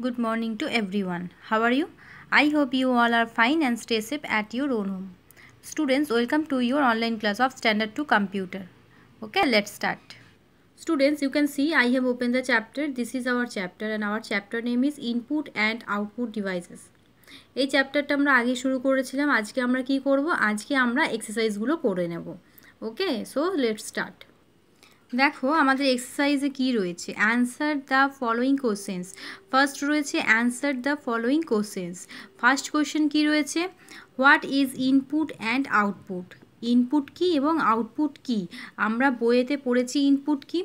good morning to everyone how are you i hope you all are fine and stay safe at your own home students welcome to your online class of standard 2 computer okay let's start students you can see i have opened the chapter this is our chapter and our chapter name is input and output devices এই চ্যাপ্টারটা আমরা আগে শুরু করেছিলাম আজকে আমরা কি করব আজকে আমরা এক্সারসাইজগুলো করে নেব ওকে সো লেটস স্টার্ট দেখো আমাদের এক্সারসাইজে কি রয়েছে answer the following questions first রয়েছে answer the following questions first question কি রয়েছে what is input and output input কি এবং আউটপুট কি আমরা বইয়েতে পড়েছি ইনপুট কি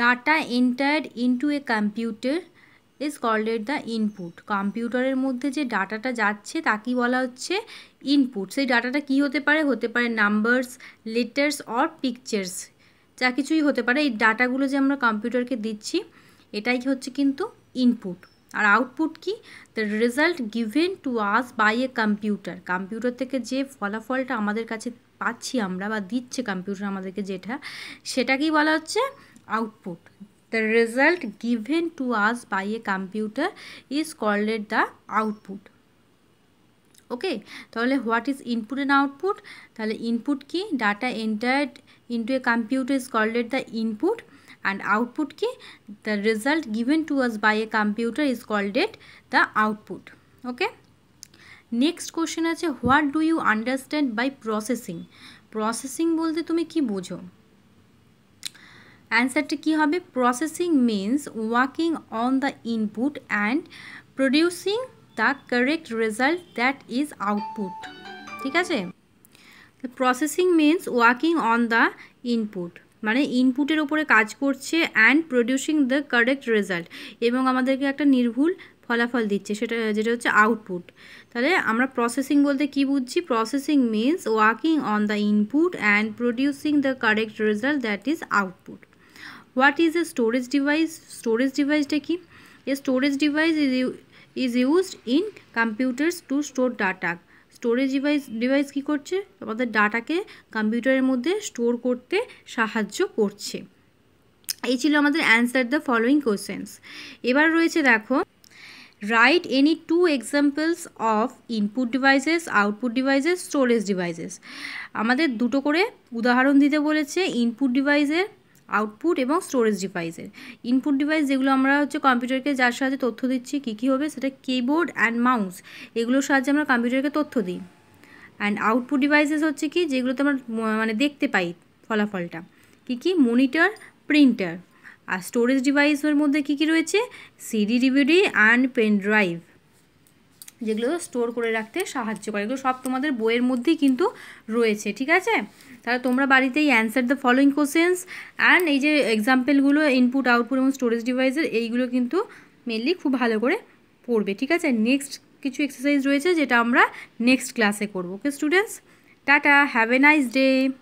data entered into a computer is called the input কম্পিউটারের মধ্যে যে ডাটাটা যাচ্ছে তাকেই বলা হচ্ছে ইনপুট সেই ডাটাটা কি হতে পারে হতে পারে নাম্বারস লেটার্স অর পিকচার্স যা কিছুই হতে পারে এই ডাটাগুলো যে আমরা কম্পিউটারকে দিচ্ছি এটাই হচ্ছে কিন্তু ইনপুট আর আউটপুট কি the result given to us by a computer computer থেকে যে ফলাফলটা আমাদের কাছে পাচ্ছি আমরা বা দিচ্ছে কম্পিউটার আমাদেরকে যেটা সেটাকেই বলা হচ্ছে output the result given to us by a computer is called the output okay তাহলে what is input and output তাহলে ইনপুট কি data entered into a computer is called the input and output কি the result given to us by a computer is called it the output okay next question আছে what do you understand by processing processing বলতে তুমি কি বোঝো অ্যান্সারটা কী হবে processing means working on the input and producing the correct result that is output ঠিক আছে processing means working on the input মানে ইনপুটের ওপরে কাজ করছে and producing the correct result এবং আমাদেরকে একটা নির্ভুল ফলাফল দিচ্ছে সেটা যেটা হচ্ছে আউটপুট তাহলে আমরা প্রসেসিং বলতে কি বুঝছি processing means working on the input and producing the correct result that is output what is a storage device storage ডিভাইসটা কি a storage device is is used in computers to store data storage device device কী করছে আমাদের ডাটাকে কম্পিউটারের মধ্যে store করতে সাহায্য করছে এই ছিল আমাদের অ্যান্সার দ্য ফলোয়িং কোয়েশ্চেন্স এবার রয়েছে দেখো write any two examples of input devices output devices storage devices আমাদের দুটো করে উদাহরণ দিতে বলেছে ইনপুট ডিভাইসের আউটপুট এবং স্টোরেজ ডিভাইসের ইনপুট ডিভাইস যেগুলো আমরা হচ্ছে কম্পিউটারকে যার সাহায্যে তথ্য দিচ্ছি কী কী হবে সেটা কিবোর্ড অ্যান্ড মাউস এগুলোর সাহায্যে আমরা কম্পিউটারকে তথ্য দিই অ্যান্ড আউটপুট ডিভাইসেস হচ্ছে কি যেগুলোতে আমরা মানে দেখতে পাই ফলাফলটা কী কী মনিটর প্রিন্টার আর স্টোরেজ ডিভাইসের মধ্যে কী কী রয়েছে CD DVD and pen drive যেগুলো স্টোর করে রাখতে সাহায্য করে এগুলো সব তোমাদের বইয়ের মধ্যেই কিন্তু রয়েছে ঠিক আছে তাহলে তোমরা বাড়িতেই answer the following questions and এই যে এক্সাম্পলগুলো ইনপুট আউটপুট এবং স্টোরেজ ডিভাইসের এইগুলো কিন্তু মেনলি খুব ভালো করে পড়বে ঠিক আছে নেক্সট কিছু এক্সারসাইজ রয়েছে যেটা আমরা নেক্সট ক্লাসে করবো okay students tata have a nice day